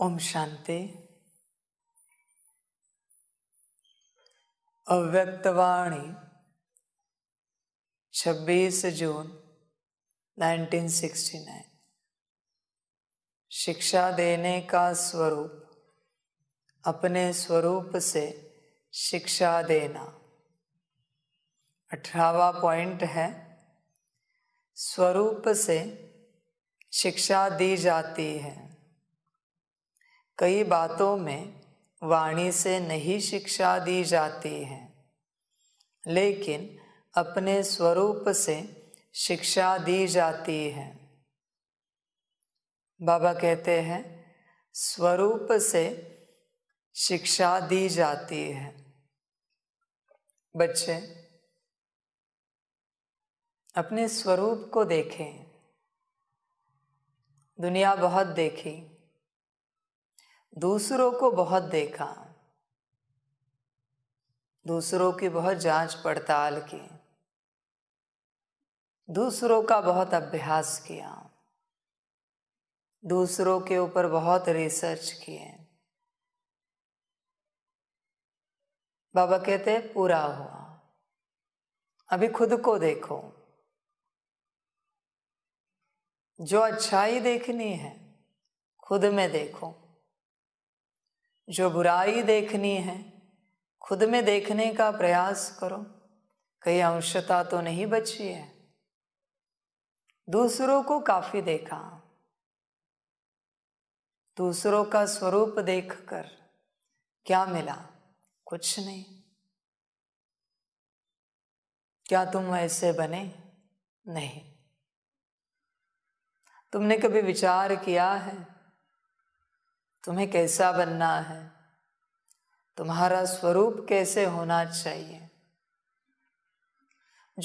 ओम शांति अव्यक्तवाणी 26 जून 1969 शिक्षा देने का स्वरूप अपने स्वरूप से शिक्षा देना अठारवा पॉइंट है स्वरूप से शिक्षा दी जाती है कई बातों में वाणी से नहीं शिक्षा दी जाती है लेकिन अपने स्वरूप से शिक्षा दी जाती है बाबा कहते हैं स्वरूप से शिक्षा दी जाती है बच्चे अपने स्वरूप को देखें दुनिया बहुत देखी दूसरों को बहुत देखा दूसरों की बहुत जांच पड़ताल की दूसरों का बहुत अभ्यास किया दूसरों के ऊपर बहुत रिसर्च किए बाबा कहते पूरा हुआ अभी खुद को देखो जो अच्छाई देखनी है खुद में देखो जो बुराई देखनी है खुद में देखने का प्रयास करो कहीं अंशता तो नहीं बची है दूसरों को काफी देखा दूसरों का स्वरूप देखकर क्या मिला कुछ नहीं क्या तुम ऐसे बने नहीं तुमने कभी विचार किया है तुम्हें कैसा बनना है तुम्हारा स्वरूप कैसे होना चाहिए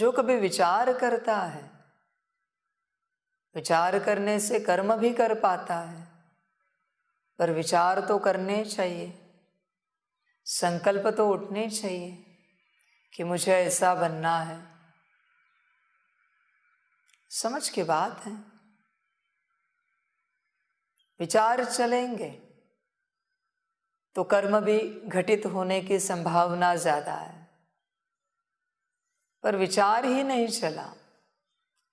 जो कभी विचार करता है विचार करने से कर्म भी कर पाता है पर विचार तो करने चाहिए संकल्प तो उठने चाहिए कि मुझे ऐसा बनना है समझ की बात है विचार चलेंगे तो कर्म भी घटित होने की संभावना ज़्यादा है पर विचार ही नहीं चला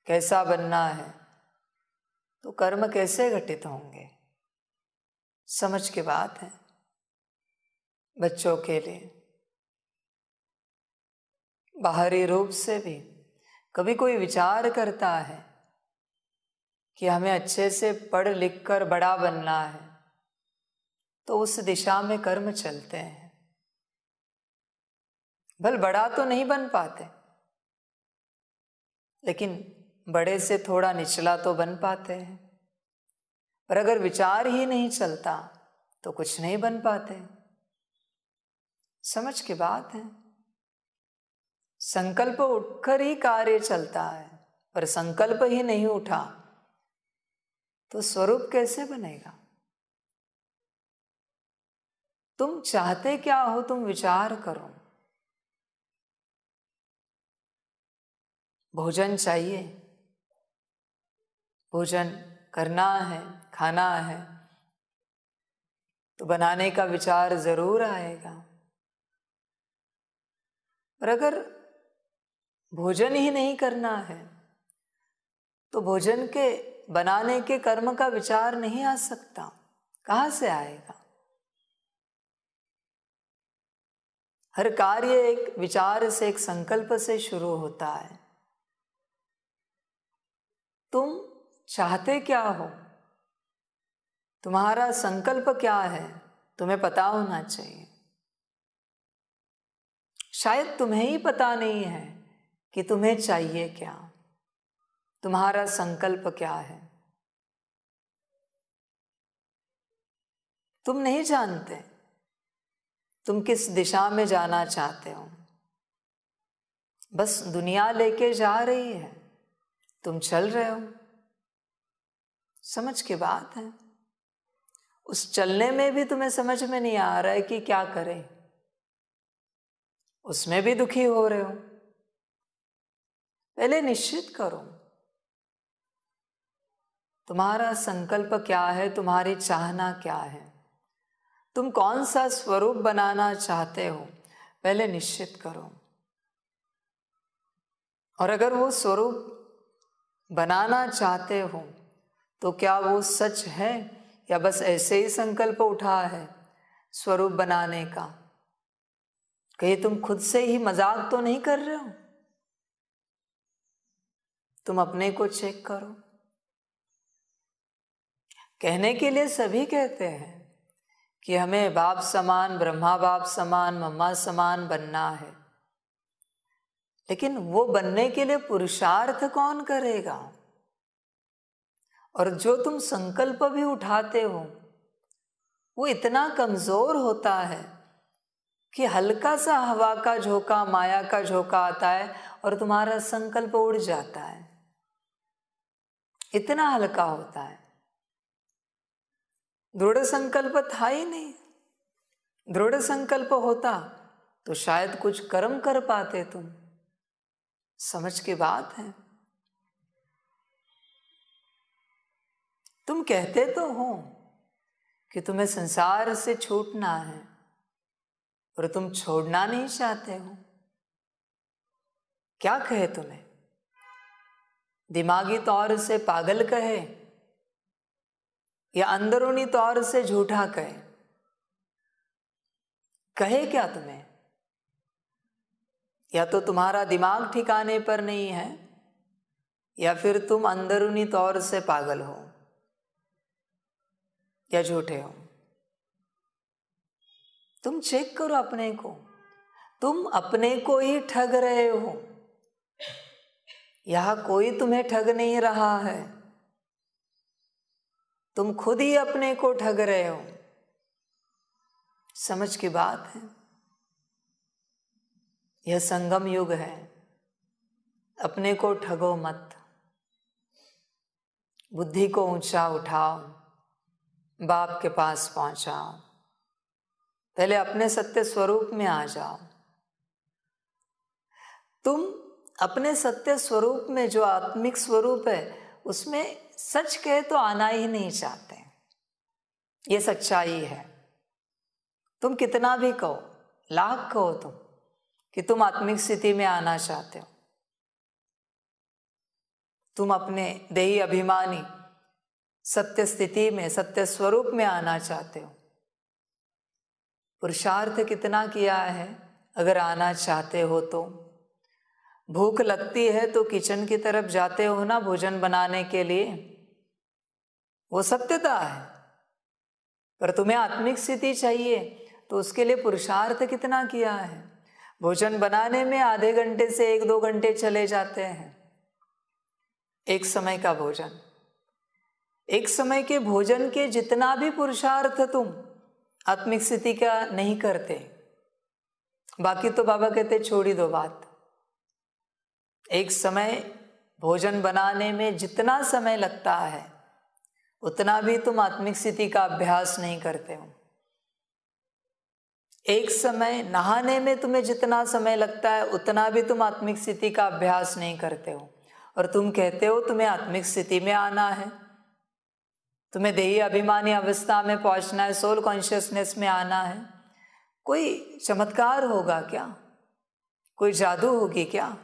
कैसा बनना है तो कर्म कैसे घटित होंगे समझ की बात है बच्चों के लिए बाहरी रूप से भी कभी कोई विचार करता है कि हमें अच्छे से पढ़ लिख कर बड़ा बनना है तो उस दिशा में कर्म चलते हैं भल बड़ा तो नहीं बन पाते लेकिन बड़े से थोड़ा निचला तो बन पाते हैं पर अगर विचार ही नहीं चलता तो कुछ नहीं बन पाते समझ के बात है संकल्प उठकर ही कार्य चलता है पर संकल्प ही नहीं उठा तो स्वरूप कैसे बनेगा तुम चाहते क्या हो तुम विचार करो भोजन चाहिए भोजन करना है खाना है तो बनाने का विचार जरूर आएगा और अगर भोजन ही नहीं करना है तो भोजन के बनाने के कर्म का विचार नहीं आ सकता कहाँ से आएगा हर कार्य एक विचार से एक संकल्प से शुरू होता है तुम चाहते क्या हो तुम्हारा संकल्प क्या है तुम्हें पता होना चाहिए शायद तुम्हें ही पता नहीं है कि तुम्हें चाहिए क्या तुम्हारा संकल्प क्या है तुम नहीं जानते तुम किस दिशा में जाना चाहते हो बस दुनिया लेके जा रही है तुम चल रहे हो समझ के बात है उस चलने में भी तुम्हें समझ में नहीं आ रहा है कि क्या करें उसमें भी दुखी हो रहे हो पहले निश्चित करो तुम्हारा संकल्प क्या है तुम्हारी चाहना क्या है तुम कौन सा स्वरूप बनाना चाहते हो पहले निश्चित करो और अगर वो स्वरूप बनाना चाहते हो तो क्या वो सच है या बस ऐसे ही संकल्प उठा है स्वरूप बनाने का कहीं तुम खुद से ही मजाक तो नहीं कर रहे हो तुम अपने को चेक करो कहने के लिए सभी कहते हैं कि हमें बाप समान ब्रह्मा बाप समान मम्मा समान बनना है लेकिन वो बनने के लिए पुरुषार्थ कौन करेगा और जो तुम संकल्प भी उठाते हो वो इतना कमजोर होता है कि हल्का सा हवा का झोंका माया का झोंका आता है और तुम्हारा संकल्प उड़ जाता है इतना हल्का होता है दृढ़ संकल्प था ही नहीं दृढ़ संकल्प होता तो शायद कुछ कर्म कर पाते तुम समझ की बात है तुम कहते तो हो कि तुम्हें संसार से छूटना है और तुम छोड़ना नहीं चाहते हो क्या कहे तुम्हें दिमागी तौर से पागल कहे या अंदरूनी तौर से झूठा कहे कहे क्या तुम्हें या तो तुम्हारा दिमाग ठिकाने पर नहीं है या फिर तुम अंदरूनी तौर से पागल हो या झूठे हो तुम चेक करो अपने को तुम अपने को ही ठग रहे हो यह कोई तुम्हें ठग नहीं रहा है तुम खुद ही अपने को ठग रहे हो समझ की बात है यह संगम युग है अपने को ठगो मत बुद्धि को ऊंचा उठाओ बाप के पास पहुंचाओ पहले अपने सत्य स्वरूप में आ जाओ तुम अपने सत्य स्वरूप में जो आत्मिक स्वरूप है उसमें सच कहे तो आना ही नहीं चाहते ये सच्चाई है तुम कितना भी कहो लाख कहो तुम कि तुम आत्मिक स्थिति में आना चाहते हो तुम अपने देही अभिमानी सत्य स्थिति में सत्य स्वरूप में आना चाहते हो पुरुषार्थ कितना किया है अगर आना चाहते हो तो भूख लगती है तो किचन की तरफ जाते हो ना भोजन बनाने के लिए वो सत्यता है पर तुम्हें आत्मिक स्थिति चाहिए तो उसके लिए पुरुषार्थ कितना किया है भोजन बनाने में आधे घंटे से एक दो घंटे चले जाते हैं एक समय का भोजन एक समय के भोजन के जितना भी पुरुषार्थ तुम आत्मिक स्थिति का नहीं करते बाकी तो बाबा कहते छोड़ी दो बात एक समय भोजन बनाने में जितना समय लगता है उतना भी तुम आत्मिक स्थिति का अभ्यास नहीं करते हो एक समय नहाने में तुम्हें जितना समय लगता है उतना भी तुम आत्मिक स्थिति का अभ्यास नहीं करते हो और तुम कहते हो तुम्हें आत्मिक स्थिति में आना है तुम्हें देही अभिमानी अवस्था में पहुंचना है सोल कॉन्शियसनेस में आना है कोई चमत्कार होगा क्या कोई जादू होगी क्या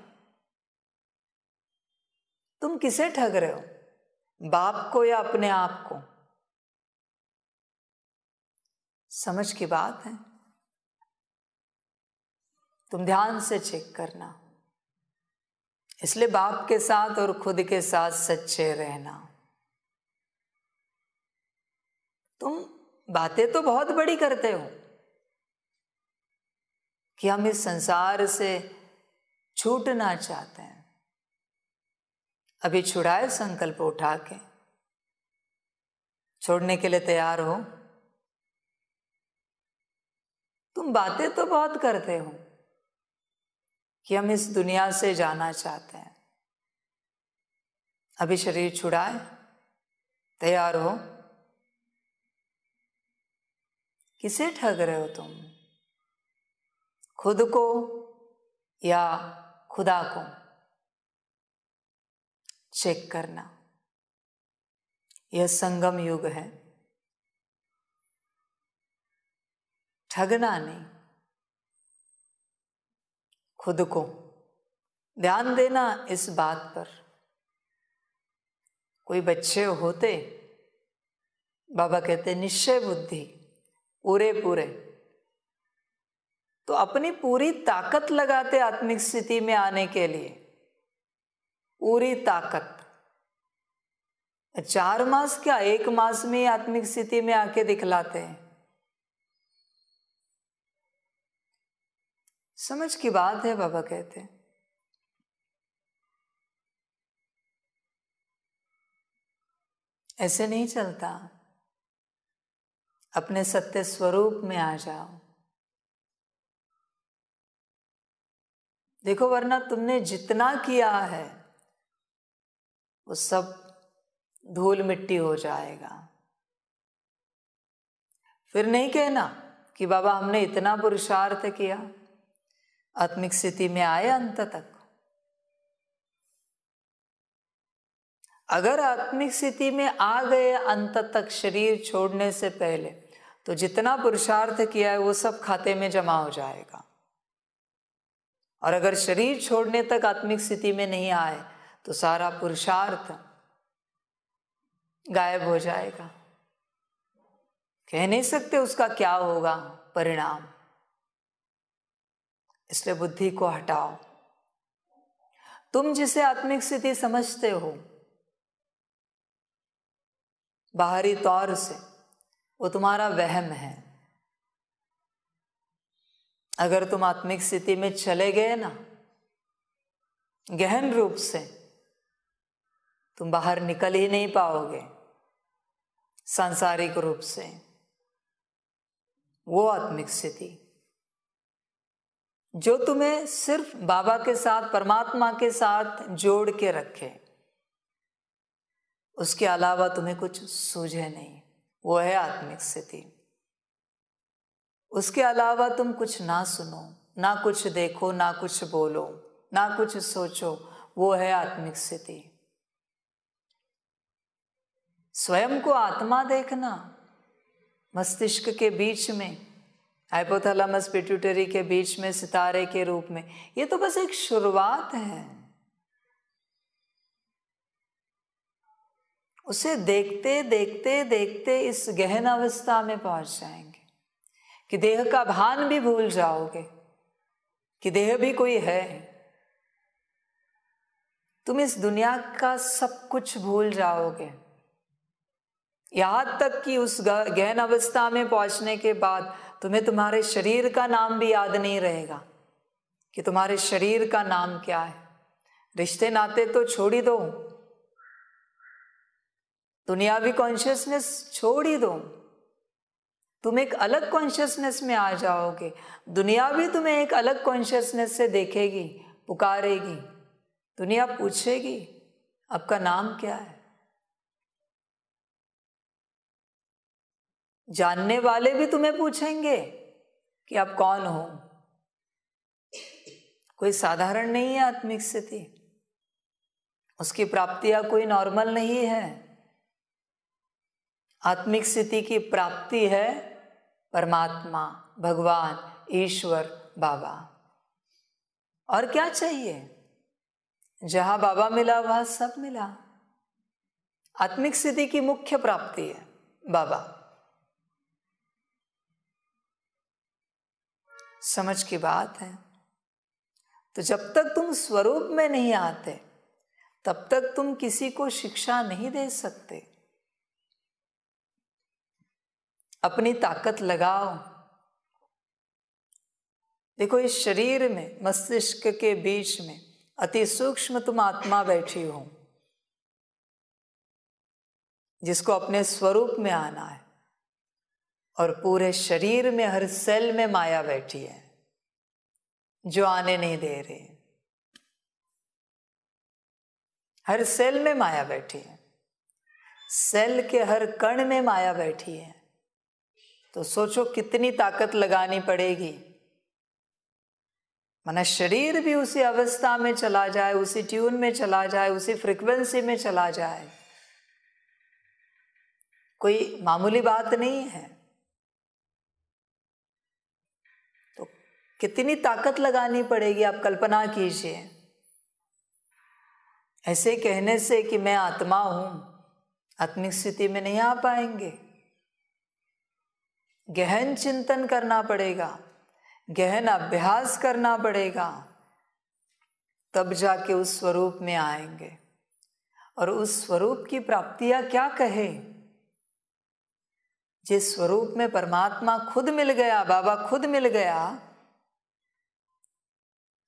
तुम किसे ठग रहे हो बाप को या अपने आप को समझ की बात है तुम ध्यान से चेक करना इसलिए बाप के साथ और खुद के साथ सच्चे रहना तुम बातें तो बहुत बड़ी करते हो कि हम इस संसार से छूटना चाहते हैं अभी छुड़ाए संकल्प उठा के छोड़ने के लिए तैयार हो तुम बातें तो बहुत करते हो कि हम इस दुनिया से जाना चाहते हैं अभी शरीर छुड़ाए तैयार हो किसे ठग रहे हो तुम खुद को या खुदा को चेक करना यह संगम युग है ठगना नहीं खुद को ध्यान देना इस बात पर कोई बच्चे होते बाबा कहते निश्चय बुद्धि पूरे पूरे तो अपनी पूरी ताकत लगाते आत्मिक स्थिति में आने के लिए पूरी ताकत चार मास क्या एक मास में आत्मिक स्थिति में आके दिखलाते हैं समझ की बात है बाबा कहते हैं ऐसे नहीं चलता अपने सत्य स्वरूप में आ जाओ देखो वरना तुमने जितना किया है वो सब धूल मिट्टी हो जाएगा फिर नहीं कहना कि बाबा हमने इतना पुरुषार्थ किया आत्मिक स्थिति में आए अंत तक अगर आत्मिक स्थिति में आ गए अंत तक शरीर छोड़ने से पहले तो जितना पुरुषार्थ किया है वो सब खाते में जमा हो जाएगा और अगर शरीर छोड़ने तक आत्मिक स्थिति में नहीं आए तो सारा पुरुषार्थ गायब हो जाएगा कह नहीं सकते उसका क्या होगा परिणाम इसलिए बुद्धि को हटाओ तुम जिसे आत्मिक स्थिति समझते हो बाहरी तौर से वो तुम्हारा वहम है अगर तुम आत्मिक स्थिति में चले गए ना गहन रूप से तुम बाहर निकल ही नहीं पाओगे सांसारिक रूप से वो आत्मिक स्थिति जो तुम्हें सिर्फ बाबा के साथ परमात्मा के साथ जोड़ के रखे उसके अलावा तुम्हें कुछ सूझे नहीं वो है आत्मिक स्थिति उसके अलावा तुम कुछ ना सुनो ना कुछ देखो ना कुछ बोलो ना कुछ सोचो वो है आत्मिक स्थिति स्वयं को आत्मा देखना मस्तिष्क के बीच में हाइपोथलमस पिट्यूटरी के बीच में सितारे के रूप में ये तो बस एक शुरुआत है उसे देखते देखते देखते इस गहन अवस्था में पहुंच जाएंगे कि देह का भान भी भूल जाओगे कि देह भी कोई है तुम इस दुनिया का सब कुछ भूल जाओगे यहाँ तक कि उस गहन अवस्था में पहुंचने के बाद तुम्हें तुम्हारे शरीर का नाम भी याद नहीं रहेगा कि तुम्हारे शरीर का नाम क्या है रिश्ते नाते तो छोड़ ही दो दुनियावी कॉन्शियसनेस छोड़ ही दो तुम एक अलग कॉन्शियसनेस में आ जाओगे दुनिया भी तुम्हें एक अलग कॉन्शियसनेस से देखेगी पुकारेगी दुनिया पूछेगी आपका नाम क्या है जानने वाले भी तुम्हें पूछेंगे कि आप कौन हो कोई साधारण नहीं है आत्मिक स्थिति उसकी प्राप्तियां कोई नॉर्मल नहीं है आत्मिक स्थिति की प्राप्ति है परमात्मा भगवान ईश्वर बाबा और क्या चाहिए जहां बाबा मिला वहां सब मिला आत्मिक स्थिति की मुख्य प्राप्ति है बाबा समझ की बात है तो जब तक तुम स्वरूप में नहीं आते तब तक तुम किसी को शिक्षा नहीं दे सकते अपनी ताकत लगाओ देखो इस शरीर में मस्तिष्क के बीच में अति सूक्ष्म तुम आत्मा बैठी हो जिसको अपने स्वरूप में आना है और पूरे शरीर में हर सेल में माया बैठी है जो आने नहीं दे रही हर सेल में माया बैठी है सेल के हर कण में माया बैठी है तो सोचो कितनी ताकत लगानी पड़ेगी माना शरीर भी उसी अवस्था में चला जाए उसी ट्यून में चला जाए उसी फ्रीक्वेंसी में चला जाए कोई मामूली बात नहीं है कितनी ताकत लगानी पड़ेगी आप कल्पना कीजिए ऐसे कहने से कि मैं आत्मा हूं आत्मिक स्थिति में नहीं आ पाएंगे गहन चिंतन करना पड़ेगा गहन अभ्यास करना पड़ेगा तब जाके उस स्वरूप में आएंगे और उस स्वरूप की प्राप्तियां क्या कहे जिस स्वरूप में परमात्मा खुद मिल गया बाबा खुद मिल गया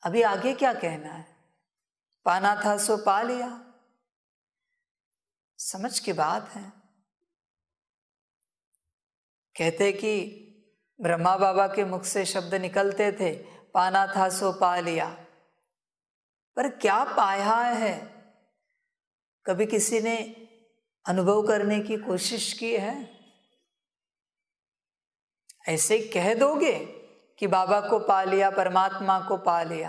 अभी आगे क्या कहना है पाना था सो पा लिया समझ की बात है कहते कि ब्रह्मा बाबा के मुख से शब्द निकलते थे पाना था सो पा लिया पर क्या पाया है कभी किसी ने अनुभव करने की कोशिश की है ऐसे कह दोगे कि बाबा को पा लिया परमात्मा को पा लिया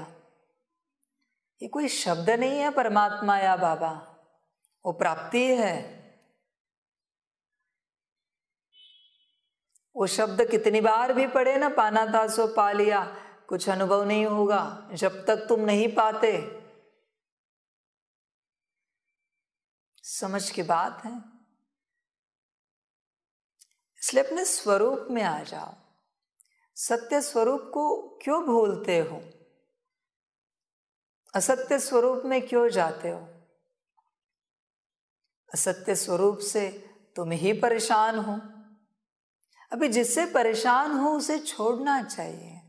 ये कोई शब्द नहीं है परमात्मा या बाबा वो प्राप्ति है वो शब्द कितनी बार भी पढ़े ना पाना था सो पा लिया कुछ अनुभव नहीं होगा जब तक तुम नहीं पाते समझ की बात है इसलिए अपने स्वरूप में आ जाओ सत्य स्वरूप को क्यों भूलते हो असत्य स्वरूप में क्यों जाते हो असत्य स्वरूप से तुम ही परेशान हो अभी जिससे परेशान हो उसे छोड़ना चाहिए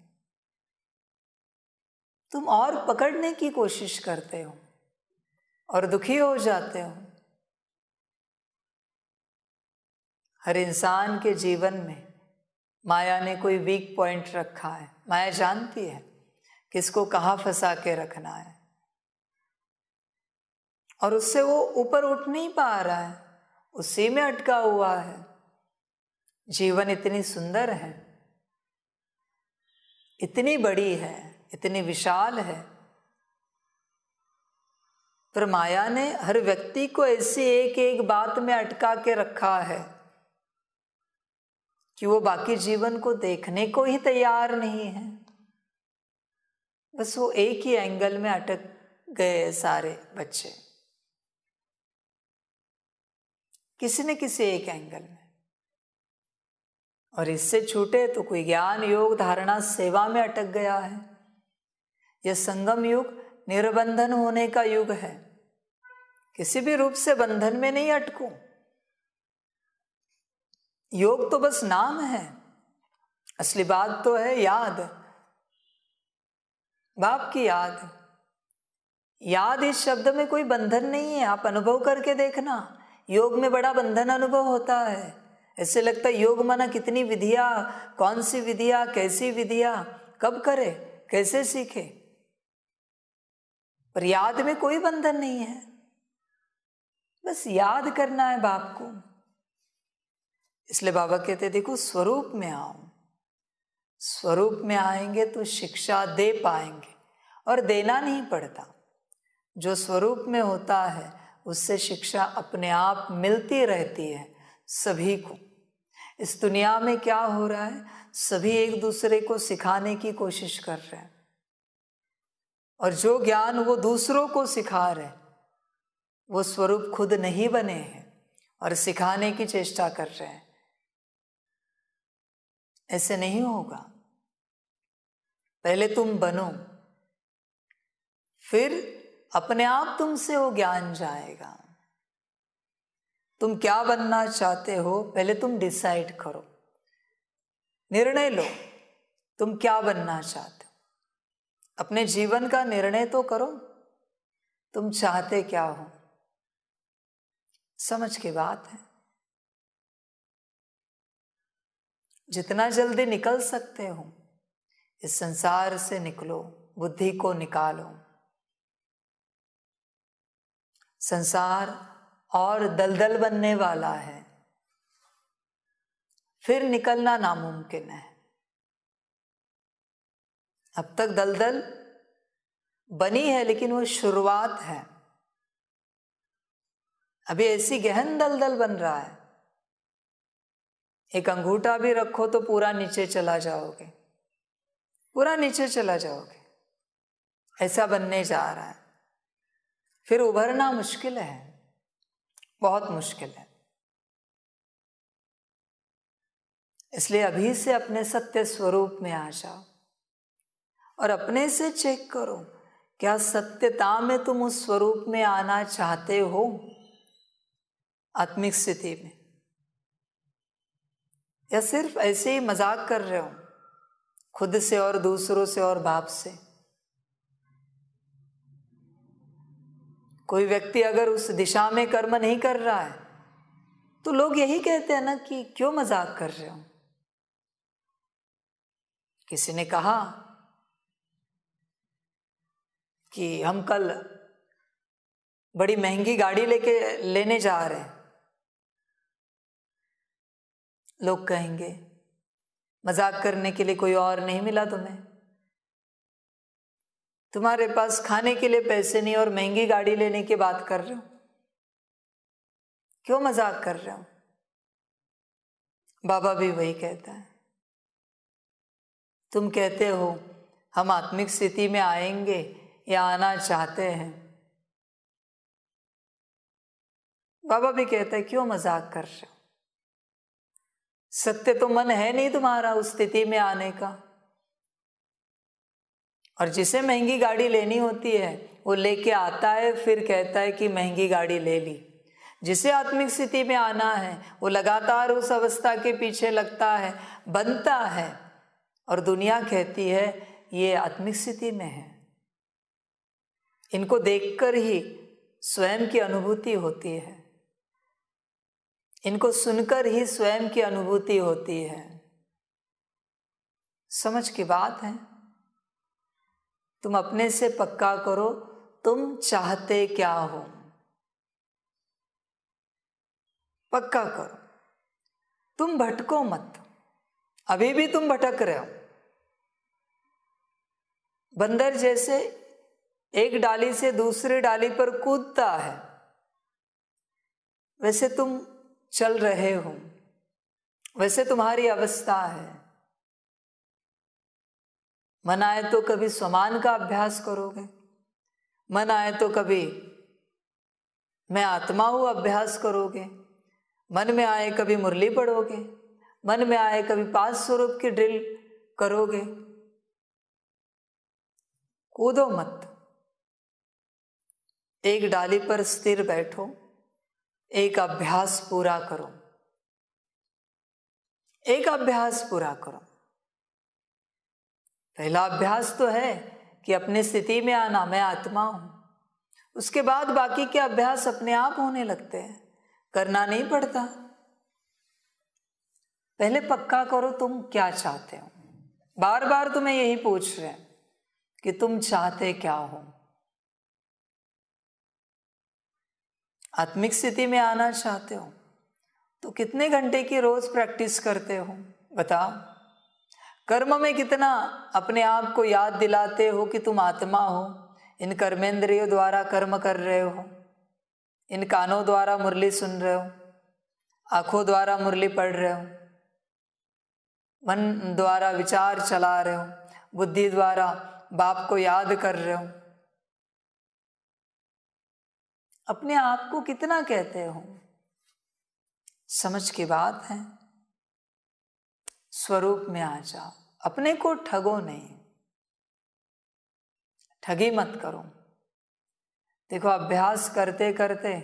तुम और पकड़ने की कोशिश करते हो और दुखी हो जाते हो हर इंसान के जीवन में माया ने कोई वीक पॉइंट रखा है माया जानती है किसको कहाँ फंसा के रखना है और उससे वो ऊपर उठ नहीं पा रहा है उसी में अटका हुआ है जीवन इतनी सुंदर है इतनी बड़ी है इतनी विशाल है पर माया ने हर व्यक्ति को ऐसी एक एक बात में अटका के रखा है कि वो बाकी जीवन को देखने को ही तैयार नहीं है बस वो एक ही एंगल में अटक गए सारे बच्चे किसी न किसी एक एंगल में और इससे छूटे तो कोई ज्ञान योग धारणा सेवा में अटक गया है यह संगम युग निर्बंधन होने का युग है किसी भी रूप से बंधन में नहीं अटकूं योग तो बस नाम है असली बात तो है याद बाप की याद याद इस शब्द में कोई बंधन नहीं है आप अनुभव करके देखना योग में बड़ा बंधन अनुभव होता है ऐसे लगता है योग माना कितनी विधिया कौन सी विधिया कैसी विधिया कब करे कैसे सीखे पर याद में कोई बंधन नहीं है बस याद करना है बाप को इसलिए बाबा कहते देखो स्वरूप में आओ स्वरूप में आएंगे तो शिक्षा दे पाएंगे और देना नहीं पड़ता जो स्वरूप में होता है उससे शिक्षा अपने आप मिलती रहती है सभी को इस दुनिया में क्या हो रहा है सभी एक दूसरे को सिखाने की कोशिश कर रहे हैं और जो ज्ञान वो दूसरों को सिखा रहे वो स्वरूप खुद नहीं बने हैं और सिखाने की चेष्टा कर रहे हैं ऐसे नहीं होगा पहले तुम बनो फिर अपने आप तुमसे वो ज्ञान जाएगा तुम क्या बनना चाहते हो पहले तुम डिसाइड करो निर्णय लो तुम क्या बनना चाहते हो अपने जीवन का निर्णय तो करो तुम चाहते क्या हो समझ के बात है जितना जल्दी निकल सकते हो इस संसार से निकलो बुद्धि को निकालो संसार और दलदल बनने वाला है फिर निकलना नामुमकिन है अब तक दलदल बनी है लेकिन वो शुरुआत है अभी ऐसी गहन दलदल बन रहा है एक अंगूठा भी रखो तो पूरा नीचे चला जाओगे पूरा नीचे चला जाओगे ऐसा बनने जा रहा है फिर उभरना मुश्किल है बहुत मुश्किल है इसलिए अभी से अपने सत्य स्वरूप में आ जाओ और अपने से चेक करो क्या सत्यता में तुम उस स्वरूप में आना चाहते हो आत्मिक स्थिति में या सिर्फ ऐसे ही मजाक कर रहे हो खुद से और दूसरों से और बाप से कोई व्यक्ति अगर उस दिशा में कर्म नहीं कर रहा है तो लोग यही कहते हैं ना कि क्यों मजाक कर रहे हो किसी ने कहा कि हम कल बड़ी महंगी गाड़ी लेके लेने जा रहे हैं लोग कहेंगे मजाक करने के लिए कोई और नहीं मिला तुम्हें तुम्हारे पास खाने के लिए पैसे नहीं और महंगी गाड़ी लेने की बात कर रहे हो क्यों मजाक कर रहे हो बाबा भी वही कहता है तुम कहते हो हम आत्मिक स्थिति में आएंगे या आना चाहते हैं बाबा भी कहता है क्यों मजाक कर रहे हो सत्य तो मन है नहीं तुम्हारा उस स्थिति में आने का और जिसे महंगी गाड़ी लेनी होती है वो लेके आता है फिर कहता है कि महंगी गाड़ी ले ली जिसे आत्मिक स्थिति में आना है वो लगातार उस अवस्था के पीछे लगता है बनता है और दुनिया कहती है ये आत्मिक स्थिति में है इनको देखकर ही स्वयं की अनुभूति होती है इनको सुनकर ही स्वयं की अनुभूति होती है समझ की बात है तुम अपने से पक्का करो तुम चाहते क्या हो पक्का करो तुम भटको मत अभी भी तुम भटक रहे हो बंदर जैसे एक डाली से दूसरी डाली पर कूदता है वैसे तुम चल रहे हो वैसे तुम्हारी अवस्था है मन आए तो कभी समान का अभ्यास करोगे मन आए तो कभी मैं आत्मा हूं अभ्यास करोगे मन में आए कभी मुरली पढ़ोगे मन में आए कभी पांच स्वरूप की ड्रिल करोगे कूदो मत एक डाली पर स्थिर बैठो एक अभ्यास पूरा करो एक अभ्यास पूरा करो पहला अभ्यास तो है कि अपने स्थिति में आना मैं आत्मा हूं उसके बाद बाकी के अभ्यास अपने आप होने लगते हैं करना नहीं पड़ता पहले पक्का करो तुम क्या चाहते हो बार बार तुम्हें तो यही पूछ रहे हैं कि तुम चाहते क्या हो आत्मिक स्थिति में आना चाहते हो तो कितने घंटे की रोज प्रैक्टिस करते हो बताओ कर्म में कितना अपने आप को याद दिलाते हो कि तुम आत्मा हो इन कर्मेंद्रियों द्वारा कर्म कर रहे हो इन कानों द्वारा मुरली सुन रहे हो आंखों द्वारा मुरली पढ़ रहे हो मन द्वारा विचार चला रहे हो बुद्धि द्वारा बाप को याद कर रहे हो अपने आप को कितना कहते हो समझ के बात है स्वरूप में आ जाओ अपने को ठगो नहीं ठगी मत करो देखो अभ्यास करते करते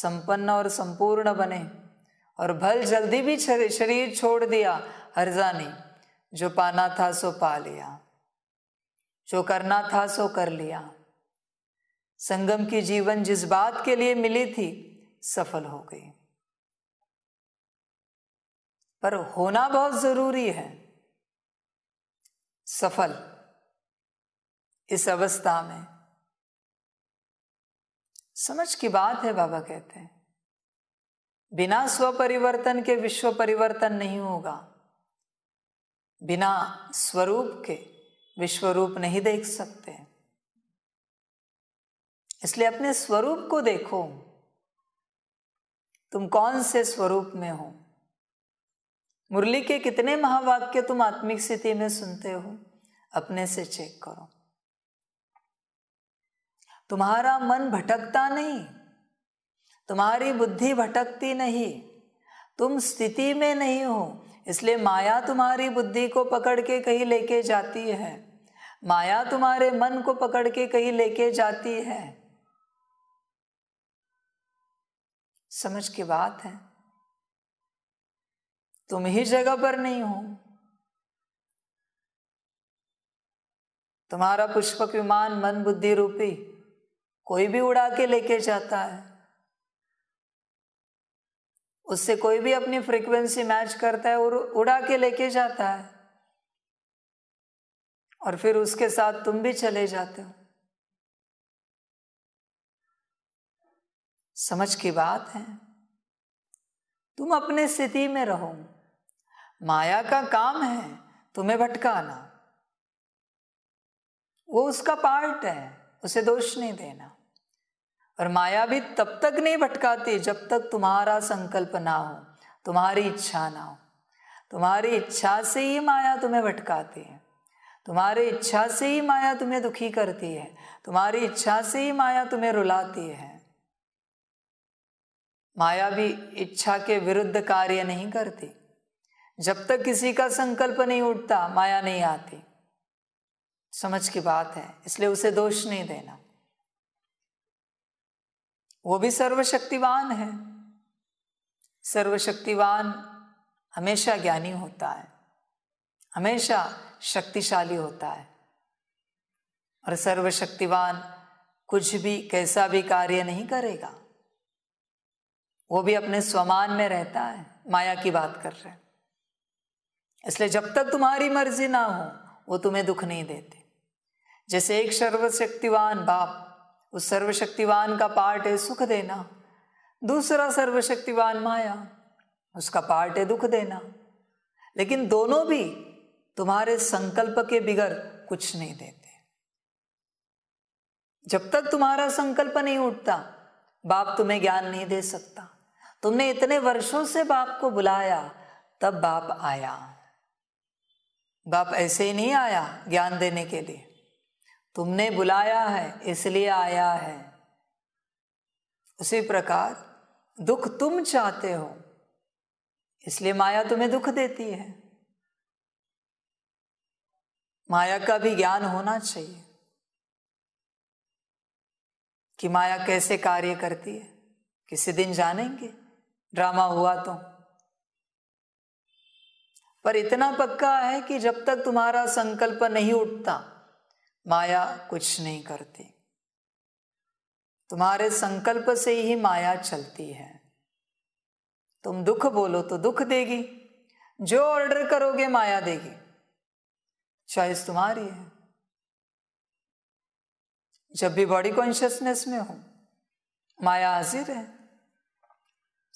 संपन्न और संपूर्ण बने और भल जल्दी भी शरीर छोड़ दिया हर्जा नहीं जो पाना था सो पा लिया जो करना था सो कर लिया संगम की जीवन जिस बात के लिए मिली थी सफल हो गई पर होना बहुत जरूरी है सफल इस अवस्था में समझ की बात है बाबा कहते हैं बिना स्व परिवर्तन के विश्व परिवर्तन नहीं होगा बिना स्वरूप के विश्व रूप नहीं देख सकते हैं इसलिए अपने स्वरूप को देखो तुम कौन से स्वरूप में हो मुरली के कितने महावाक्य तुम आत्मिक स्थिति में सुनते हो अपने से चेक करो तुम्हारा मन भटकता नहीं तुम्हारी बुद्धि भटकती नहीं तुम स्थिति में नहीं हो इसलिए माया तुम्हारी बुद्धि को पकड़ के कहीं लेके जाती है माया तुम्हारे मन को पकड़ के कहीं लेके जाती है समझ के बात है तुम ही जगह पर नहीं हो तुम्हारा पुष्पक विमान मन बुद्धि रूपी कोई भी उड़ा के लेके जाता है उससे कोई भी अपनी फ्रीक्वेंसी मैच करता है और उड़ा के लेके जाता है और फिर उसके साथ तुम भी चले जाते हो समझ की बात है तुम अपने स्थिति में रहो माया का काम है तुम्हें भटकाना वो उसका पार्ट है उसे दोष नहीं देना और माया भी तब तक नहीं भटकाती जब तक तुम्हारा संकल्प ना हो तुम्हारी इच्छा ना हो तुम्हारी इच्छा से ही माया तुम्हें भटकाती है तुम्हारी इच्छा से ही माया तुम्हें दुखी करती है तुम्हारी इच्छा से ही माया तुम्हें रुलाती है माया भी इच्छा के विरुद्ध कार्य नहीं करती जब तक किसी का संकल्प नहीं उठता माया नहीं आती समझ की बात है इसलिए उसे दोष नहीं देना वो भी सर्वशक्तिवान है सर्वशक्तिवान हमेशा ज्ञानी होता है हमेशा शक्तिशाली होता है और सर्वशक्तिवान कुछ भी कैसा भी कार्य नहीं करेगा वो भी अपने स्वमान में रहता है माया की बात कर रहे हैं इसलिए जब तक तुम्हारी मर्जी ना हो वो तुम्हें दुख नहीं देते जैसे एक सर्वशक्तिवान बाप उस सर्वशक्तिवान का पार्ट है सुख देना दूसरा सर्वशक्तिवान माया उसका पार्ट है दुख देना लेकिन दोनों भी तुम्हारे संकल्प के बिगर कुछ नहीं देते जब तक तुम्हारा संकल्प नहीं उठता बाप तुम्हें ज्ञान नहीं दे सकता तुमने इतने वर्षों से बाप को बुलाया तब बाप आया बाप ऐसे ही नहीं आया ज्ञान देने के लिए तुमने बुलाया है इसलिए आया है उसी प्रकार दुख तुम चाहते हो इसलिए माया तुम्हें दुख देती है माया का भी ज्ञान होना चाहिए कि माया कैसे कार्य करती है किसी दिन जानेंगे ड्रामा हुआ तो पर इतना पक्का है कि जब तक तुम्हारा संकल्प नहीं उठता माया कुछ नहीं करती तुम्हारे संकल्प से ही माया चलती है तुम दुख बोलो तो दुख देगी जो ऑर्डर करोगे माया देगी चॉइस तुम्हारी है जब भी बॉडी कॉन्शियसनेस में हो माया हाजिर है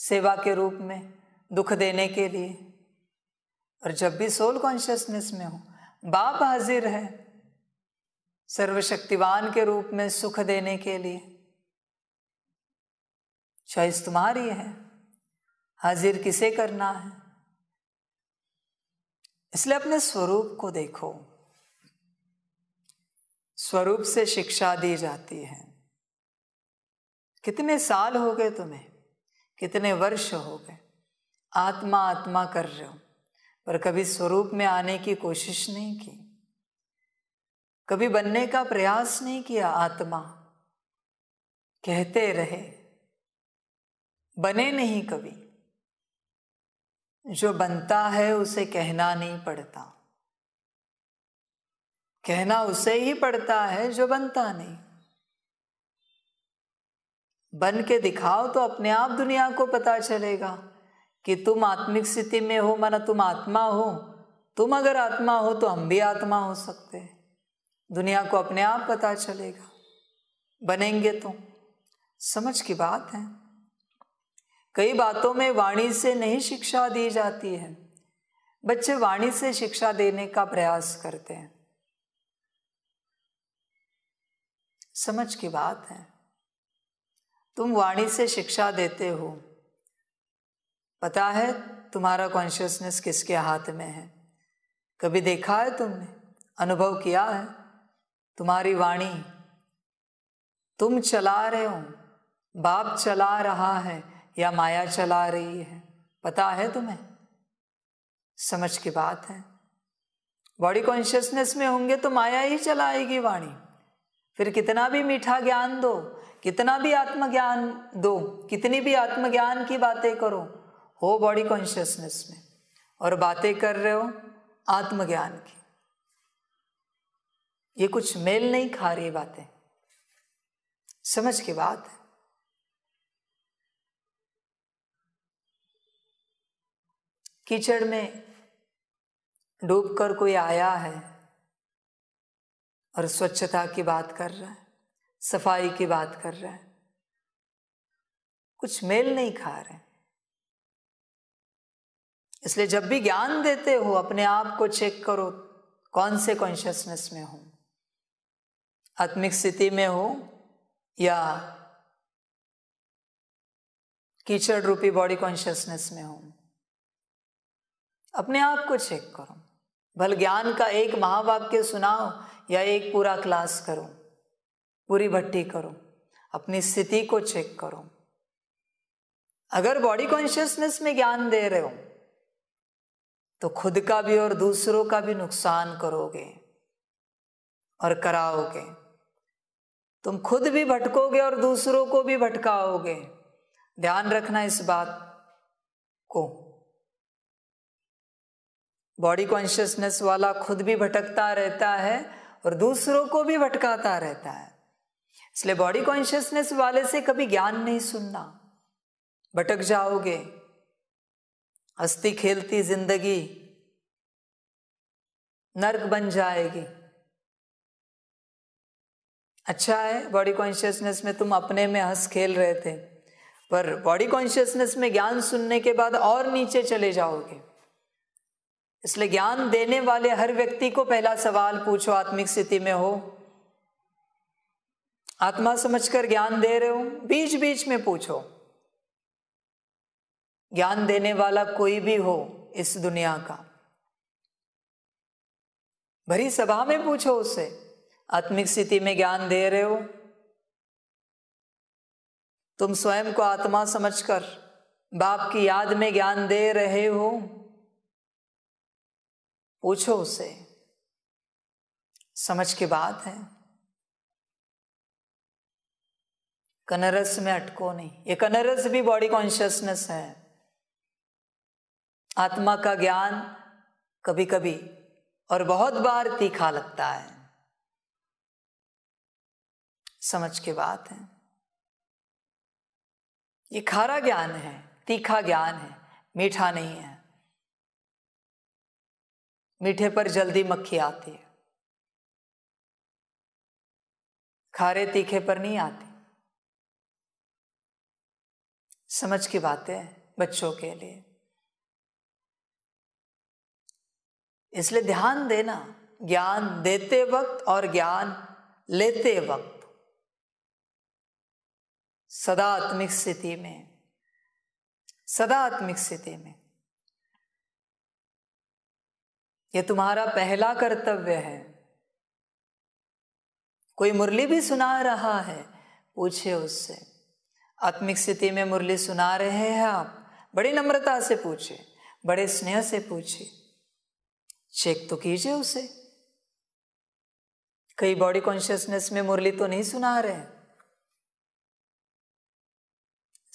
सेवा के रूप में दुख देने के लिए और जब भी सोल कॉन्शियसनेस में हो बाप हाजिर है सर्वशक्तिवान के रूप में सुख देने के लिए चॉइस तुम्हारी है हाजिर किसे करना है इसलिए अपने स्वरूप को देखो स्वरूप से शिक्षा दी जाती है कितने साल हो गए तुम्हें कितने वर्ष हो गए आत्मा आत्मा कर रहे हो पर कभी स्वरूप में आने की कोशिश नहीं की कभी बनने का प्रयास नहीं किया आत्मा कहते रहे बने नहीं कभी जो बनता है उसे कहना नहीं पड़ता कहना उसे ही पड़ता है जो बनता नहीं बन के दिखाओ तो अपने आप दुनिया को पता चलेगा कि तुम आत्मिक स्थिति में हो माना तुम आत्मा हो तुम अगर आत्मा हो तो हम भी आत्मा हो सकते हैं दुनिया को अपने आप पता चलेगा बनेंगे तो समझ की बात है कई बातों में वाणी से नहीं शिक्षा दी जाती है बच्चे वाणी से शिक्षा देने का प्रयास करते हैं समझ की बात है तुम वाणी से शिक्षा देते हो पता है तुम्हारा कॉन्शियसनेस किसके हाथ में है कभी देखा है तुमने अनुभव किया है तुम्हारी वाणी तुम चला रहे हो बाप चला रहा है या माया चला रही है पता है तुम्हें समझ की बात है बॉडी कॉन्शियसनेस में होंगे तो माया ही चलाएगी वाणी फिर कितना भी मीठा ज्ञान दो कितना भी आत्मज्ञान दो कितनी भी आत्मज्ञान की बातें करो हो बॉडी कॉन्शियसनेस में और बातें कर रहे हो आत्मज्ञान की ये कुछ मेल नहीं खा रही बातें समझ की बात है कीचड़ में डूबकर कोई आया है और स्वच्छता की बात कर रहा है सफाई की बात कर रहा है कुछ मेल नहीं खा रहे इसलिए जब भी ज्ञान देते हो अपने आप को चेक करो कौन से कॉन्शियसनेस में हो आत्मिक स्थिति में हो या कीचड़ रूपी बॉडी कॉन्शियसनेस में हो अपने आप को चेक करो भल ज्ञान का एक महावाक्य सुनाओ या एक पूरा क्लास करो पूरी भट्टी करो अपनी स्थिति को चेक करो अगर बॉडी कॉन्शियसनेस में ज्ञान दे रहे हो तो खुद का भी और दूसरों का भी नुकसान करोगे और कराओगे तुम खुद भी भटकोगे और दूसरों को भी भटकाओगे ध्यान रखना इस बात को बॉडी कॉन्शियसनेस वाला खुद भी भटकता रहता है और दूसरों को भी भटकाता रहता है इसलिए बॉडी कॉन्शियसनेस वाले से कभी ज्ञान नहीं सुनना भटक जाओगे हस्ती खेलती जिंदगी नर्क बन जाएगी अच्छा है बॉडी कॉन्शियसनेस में तुम अपने में हंस खेल रहे थे पर बॉडी कॉन्शियसनेस में ज्ञान सुनने के बाद और नीचे चले जाओगे इसलिए ज्ञान देने वाले हर व्यक्ति को पहला सवाल पूछो आत्मिक स्थिति में हो आत्मा समझकर ज्ञान दे रहे हो बीच बीच में पूछो ज्ञान देने वाला कोई भी हो इस दुनिया का भरी सभा में पूछो उसे आत्मिक स्थिति में ज्ञान दे रहे हो तुम स्वयं को आत्मा समझकर बाप की याद में ज्ञान दे रहे हो पूछो उसे समझ के बात है कनरस में अटको नहीं ये कनरस भी बॉडी कॉन्शियसनेस है आत्मा का ज्ञान कभी कभी और बहुत बार तीखा लगता है समझ के बात है ये खारा ज्ञान है तीखा ज्ञान है मीठा नहीं है मीठे पर जल्दी मक्खी आती है खारे तीखे पर नहीं आती समझ की बातें बच्चों के लिए इसलिए ध्यान देना ज्ञान देते वक्त और ज्ञान लेते वक्त सदा आत्मिक स्थिति में सदा आत्मिक स्थिति में यह तुम्हारा पहला कर्तव्य है कोई मुरली भी सुना रहा है पूछे उससे आत्मिक स्थिति में मुरली सुना रहे हैं आप बड़ी नम्रता से पूछे बड़े स्नेह से पूछे चेक तो कीजिए उसे कई बॉडी कॉन्शियसनेस में मुरली तो नहीं सुना रहे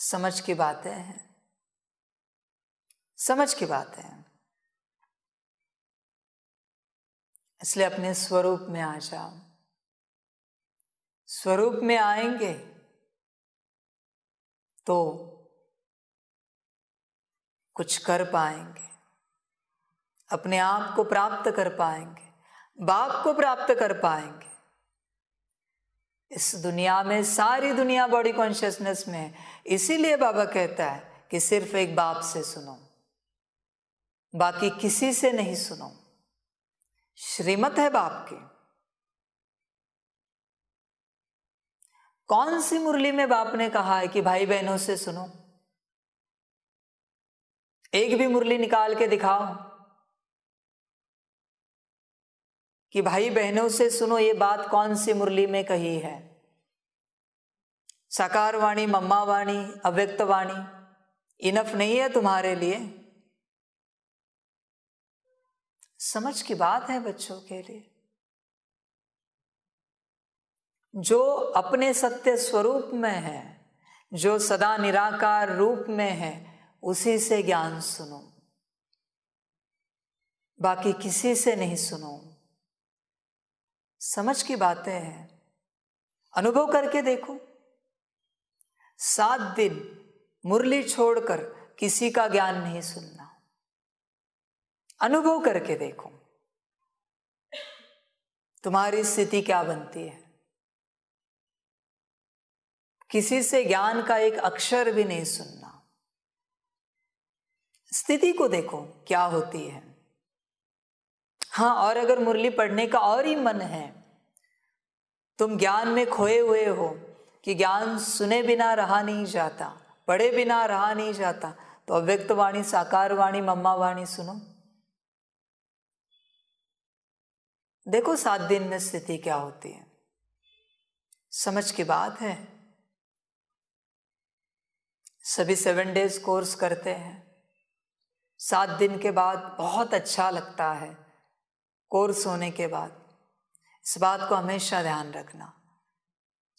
समझ की बातें हैं समझ की बातें हैं इसलिए अपने स्वरूप में आ जाओ स्वरूप में आएंगे तो कुछ कर पाएंगे अपने आप को प्राप्त कर पाएंगे बाप को प्राप्त कर पाएंगे इस दुनिया में सारी दुनिया बॉडी कॉन्शियसनेस में है इसीलिए बाबा कहता है कि सिर्फ एक बाप से सुनो बाकी किसी से नहीं सुनो श्रीमत है बाप की कौन सी मुरली में बाप ने कहा है कि भाई बहनों से सुनो एक भी मुरली निकाल के दिखाओ कि भाई बहनों से सुनो ये बात कौन सी मुरली में कही है साकार वाणी मम्मा वाणी अव्यक्त वाणी इनफ नहीं है तुम्हारे लिए समझ की बात है बच्चों के लिए जो अपने सत्य स्वरूप में है जो सदा निराकार रूप में है उसी से ज्ञान सुनो बाकी किसी से नहीं सुनो समझ की बातें हैं अनुभव करके देखो सात दिन मुरली छोड़कर किसी का ज्ञान नहीं सुनना अनुभव करके देखो तुम्हारी स्थिति क्या बनती है किसी से ज्ञान का एक अक्षर भी नहीं सुनना स्थिति को देखो क्या होती है हाँ और अगर मुरली पढ़ने का और ही मन है तुम ज्ञान में खोए हुए हो कि ज्ञान सुने बिना रहा नहीं जाता पढ़े बिना रहा नहीं जाता तो अव्यक्त वाणी साकार वाणी मम्मा वाणी सुनो देखो सात दिन में स्थिति क्या होती है समझ की बात है सभी सेवन डेज कोर्स करते हैं सात दिन के बाद बहुत अच्छा लगता है कोर्स होने के बाद इस बात को हमेशा ध्यान रखना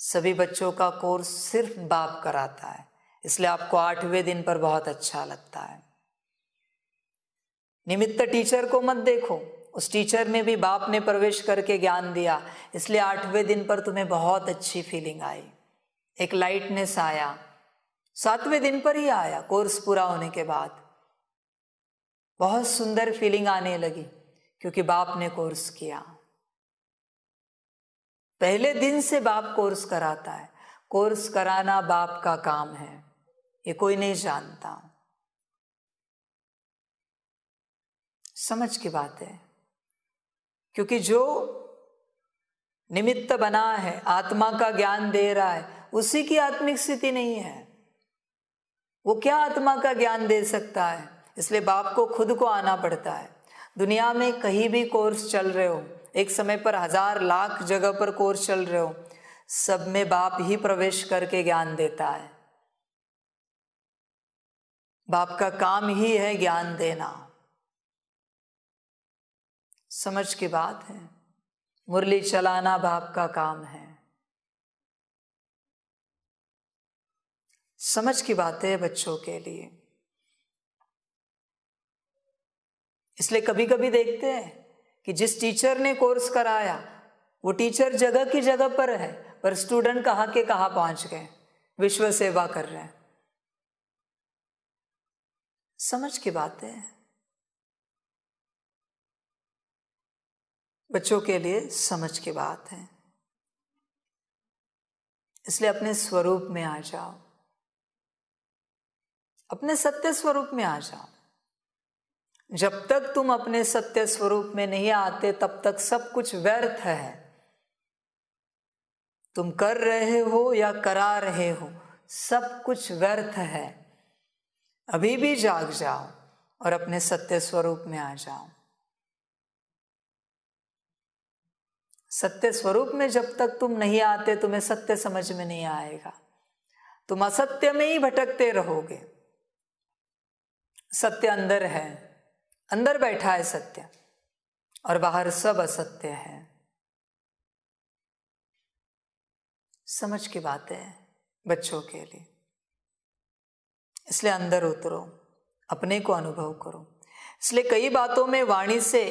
सभी बच्चों का कोर्स सिर्फ बाप कराता है इसलिए आपको आठवें दिन पर बहुत अच्छा लगता है निमित्त टीचर को मत देखो उस टीचर में भी बाप ने प्रवेश करके ज्ञान दिया इसलिए आठवें दिन पर तुम्हें बहुत अच्छी फीलिंग आई एक लाइटनेस आया सातवें दिन पर ही आया कोर्स पूरा होने के बाद बहुत सुंदर फीलिंग आने लगी क्योंकि बाप ने कोर्स किया पहले दिन से बाप कोर्स कराता है कोर्स कराना बाप का काम है ये कोई नहीं जानता समझ की बात है क्योंकि जो निमित्त बना है आत्मा का ज्ञान दे रहा है उसी की आत्मिक स्थिति नहीं है वो क्या आत्मा का ज्ञान दे सकता है इसलिए बाप को खुद को आना पड़ता है दुनिया में कहीं भी कोर्स चल रहे हो एक समय पर हजार लाख जगह पर कोर्स चल रहे हो सब में बाप ही प्रवेश करके ज्ञान देता है बाप का काम ही है ज्ञान देना समझ की बात है मुरली चलाना बाप का काम है समझ की बात है बच्चों के लिए इसलिए कभी कभी देखते हैं कि जिस टीचर ने कोर्स कराया वो टीचर जगह की जगह पर है पर स्टूडेंट कहाँ के कहाँ पहुंच गए विश्व सेवा कर रहे हैं समझ की बात है बच्चों के लिए समझ की बात है इसलिए अपने स्वरूप में आ जाओ अपने सत्य स्वरूप में आ जाओ जब तक तुम अपने सत्य स्वरूप में नहीं आते तब तक सब कुछ व्यर्थ है तुम कर रहे हो या करा रहे हो सब कुछ व्यर्थ है अभी भी जाग जाओ और अपने सत्य स्वरूप में आ जाओ सत्य स्वरूप में जब तक तुम नहीं आते तुम्हें सत्य समझ में नहीं आएगा तुम असत्य में ही भटकते रहोगे सत्य अंदर है अंदर बैठा है सत्य और बाहर सब असत्य है समझ की बात है बच्चों के लिए इसलिए अंदर उतरो अपने को अनुभव करो इसलिए कई बातों में वाणी से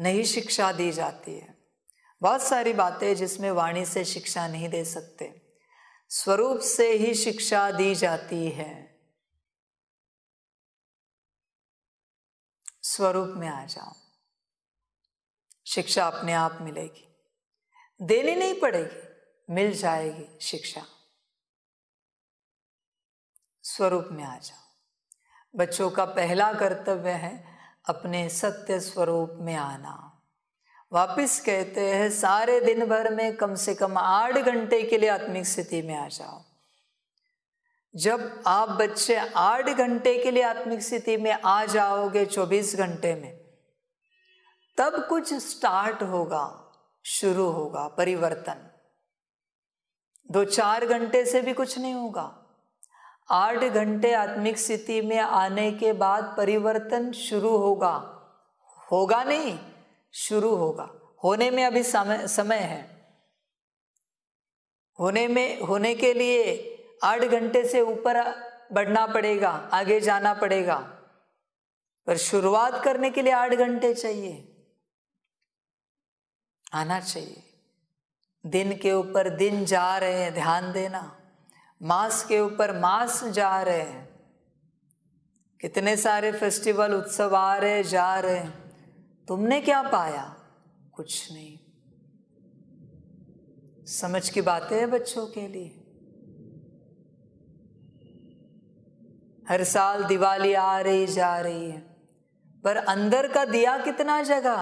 नहीं शिक्षा दी जाती है बहुत सारी बातें जिसमें वाणी से शिक्षा नहीं दे सकते स्वरूप से ही शिक्षा दी जाती है स्वरूप में आ जाओ शिक्षा अपने आप मिलेगी देनी नहीं पड़ेगी मिल जाएगी शिक्षा स्वरूप में आ जाओ बच्चों का पहला कर्तव्य है अपने सत्य स्वरूप में आना वापस कहते हैं सारे दिन भर में कम से कम आठ घंटे के लिए आत्मिक स्थिति में आ जाओ जब आप बच्चे आठ घंटे के लिए आत्मिक स्थिति में आ जाओगे चौबीस घंटे में तब कुछ स्टार्ट होगा शुरू होगा परिवर्तन दो चार घंटे से भी कुछ नहीं होगा आठ घंटे आत्मिक स्थिति में आने के बाद परिवर्तन शुरू होगा होगा नहीं शुरू होगा होने में अभी समय समय है होने में होने के लिए आठ घंटे से ऊपर बढ़ना पड़ेगा आगे जाना पड़ेगा पर शुरुआत करने के लिए आठ घंटे चाहिए आना चाहिए दिन के ऊपर दिन जा रहे हैं ध्यान देना मास के ऊपर मास जा रहे हैं कितने सारे फेस्टिवल उत्सव आ रहे जा रहे हैं तुमने क्या पाया कुछ नहीं समझ की बातें हैं बच्चों के लिए हर साल दिवाली आ रही जा रही है पर अंदर का दिया कितना जगा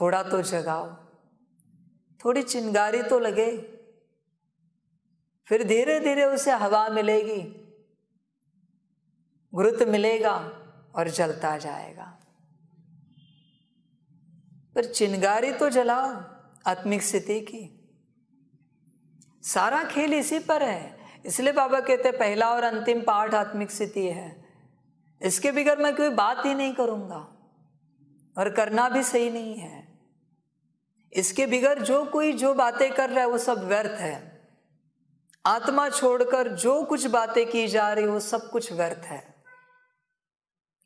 थोड़ा तो जगाओ थोड़ी चिंगारी तो लगे फिर धीरे धीरे उसे हवा मिलेगी गुरुत्व मिलेगा और जलता जाएगा पर चिंगारी तो जलाओ आत्मिक स्थिति की सारा खेल इसी पर है इसलिए बाबा कहते हैं पहला और अंतिम पाठ आत्मिक स्थिति है इसके बिगड़ मैं कोई बात ही नहीं करूंगा और करना भी सही नहीं है इसके बिगड़ जो कोई जो बातें कर रहा है वो सब व्यर्थ है आत्मा छोड़कर जो कुछ बातें की जा रही वो सब कुछ व्यर्थ है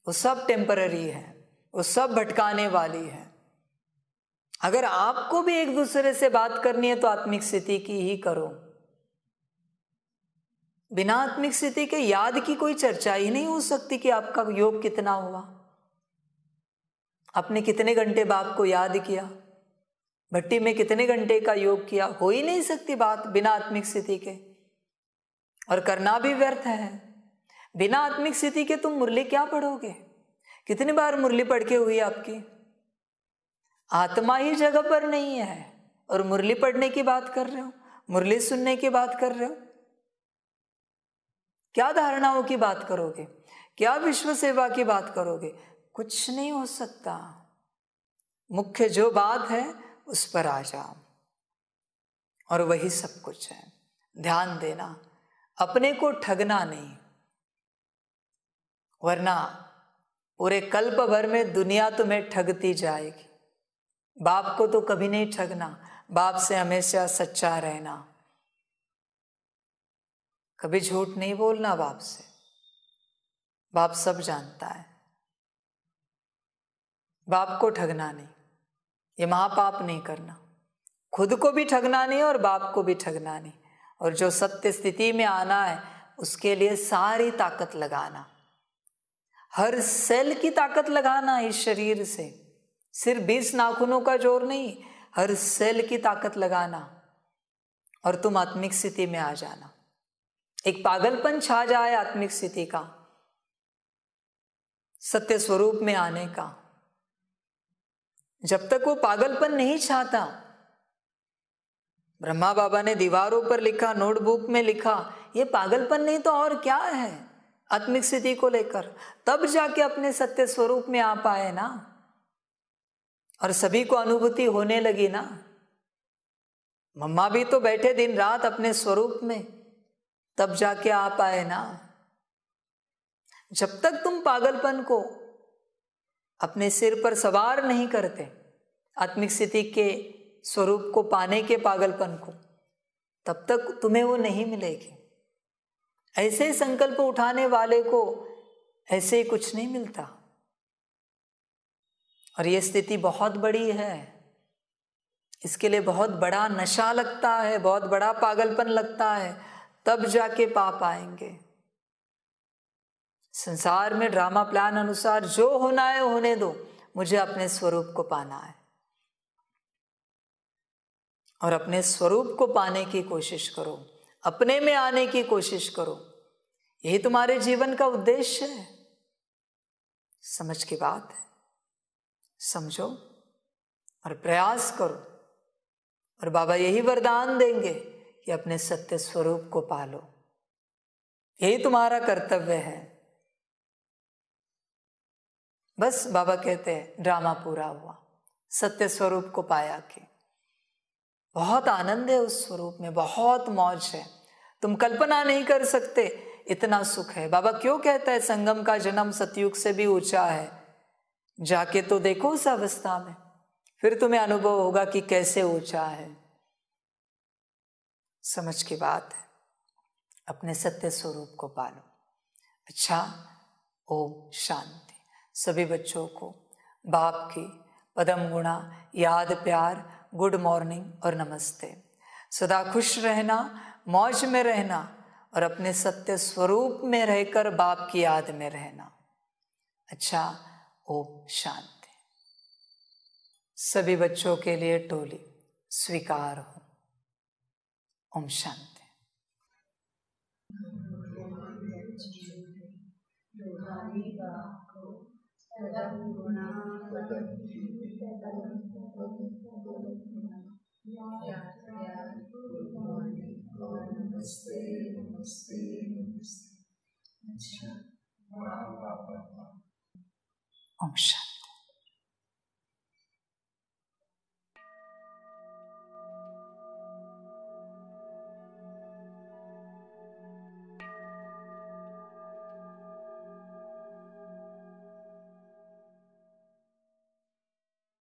वो सब टेम्पररी है वो सब भटकाने वाली है अगर आपको भी एक दूसरे से बात करनी है तो आत्मिक स्थिति की ही करो बिना आत्मिक स्थिति के याद की कोई चर्चा ही नहीं हो सकती कि आपका योग कितना हुआ आपने कितने घंटे बाप को याद किया भट्टी में कितने घंटे का योग किया हो ही नहीं सकती बात बिना आत्मिक स्थिति के और करना भी व्यर्थ है बिना आत्मिक स्थिति के तुम मुरली क्या पढ़ोगे कितनी बार मुरली पढ़ के हुई आपकी आत्मा ही जगह पर नहीं है और मुरली पढ़ने की बात कर रहे हो मुरली सुनने की बात कर रहे हो क्या धारणाओं की बात करोगे क्या विश्व सेवा की बात करोगे कुछ नहीं हो सकता मुख्य जो बात है उस पर आ जाओ और वही सब कुछ है ध्यान देना अपने को ठगना नहीं वरना पूरे कल्प भर में दुनिया तुम्हें ठगती जाएगी बाप को तो कभी नहीं ठगना बाप से हमेशा सच्चा रहना कभी झूठ नहीं बोलना बाप से बाप सब जानता है बाप को ठगना नहीं ये महापाप नहीं करना खुद को भी ठगना नहीं और बाप को भी ठगना नहीं और जो सत्य स्थिति में आना है उसके लिए सारी ताकत लगाना हर सेल की ताकत लगाना इस शरीर से सिर्फ बीस नाखूनों का जोर नहीं हर सेल की ताकत लगाना और तुम आत्मिक स्थिति में आ जाना एक पागलपन छा जाए आत्मिक स्थिति का सत्य स्वरूप में आने का जब तक वो पागलपन नहीं छाता ब्रह्मा बाबा ने दीवारों पर लिखा नोटबुक में लिखा ये पागलपन नहीं तो और क्या है आत्मिक स्थिति को लेकर तब जाके अपने सत्य स्वरूप में आ पाए ना और सभी को अनुभूति होने लगी ना मम्मा भी तो बैठे दिन रात अपने स्वरूप में तब जाके आप आए ना जब तक तुम पागलपन को अपने सिर पर सवार नहीं करते आत्मिक स्थिति के स्वरूप को पाने के पागलपन को तब तक तुम्हें वो नहीं मिलेगी ऐसे संकल्प उठाने वाले को ऐसे ही कुछ नहीं मिलता और ये स्थिति बहुत बड़ी है इसके लिए बहुत बड़ा नशा लगता है बहुत बड़ा पागलपन लगता है तब जाके पाप आएंगे संसार में ड्रामा प्लान अनुसार जो होना है होने दो मुझे अपने स्वरूप को पाना है और अपने स्वरूप को पाने की कोशिश करो अपने में आने की कोशिश करो यही तुम्हारे जीवन का उद्देश्य है समझ की बात है समझो और प्रयास करो और बाबा यही वरदान देंगे कि अपने सत्य स्वरूप को पालो यही तुम्हारा कर्तव्य है बस बाबा कहते हैं ड्रामा पूरा हुआ सत्य स्वरूप को पाया कि बहुत आनंद है उस स्वरूप में बहुत मौज है तुम कल्पना नहीं कर सकते इतना सुख है बाबा क्यों कहता है संगम का जन्म सतयुग से भी ऊंचा है जाके तो देखो उस अवस्था में फिर तुम्हें अनुभव होगा कि कैसे ऊंचा है समझ की बात है अपने सत्य स्वरूप को पालो अच्छा ओम शांति सभी बच्चों को बाप की पदम गुणा याद प्यार गुड मॉर्निंग और नमस्ते सदा खुश रहना मौज में रहना और अपने सत्य स्वरूप में रहकर बाप की याद में रहना अच्छा ओम शांति सभी बच्चों के लिए टोली स्वीकार हो ओम शांति ओम शांति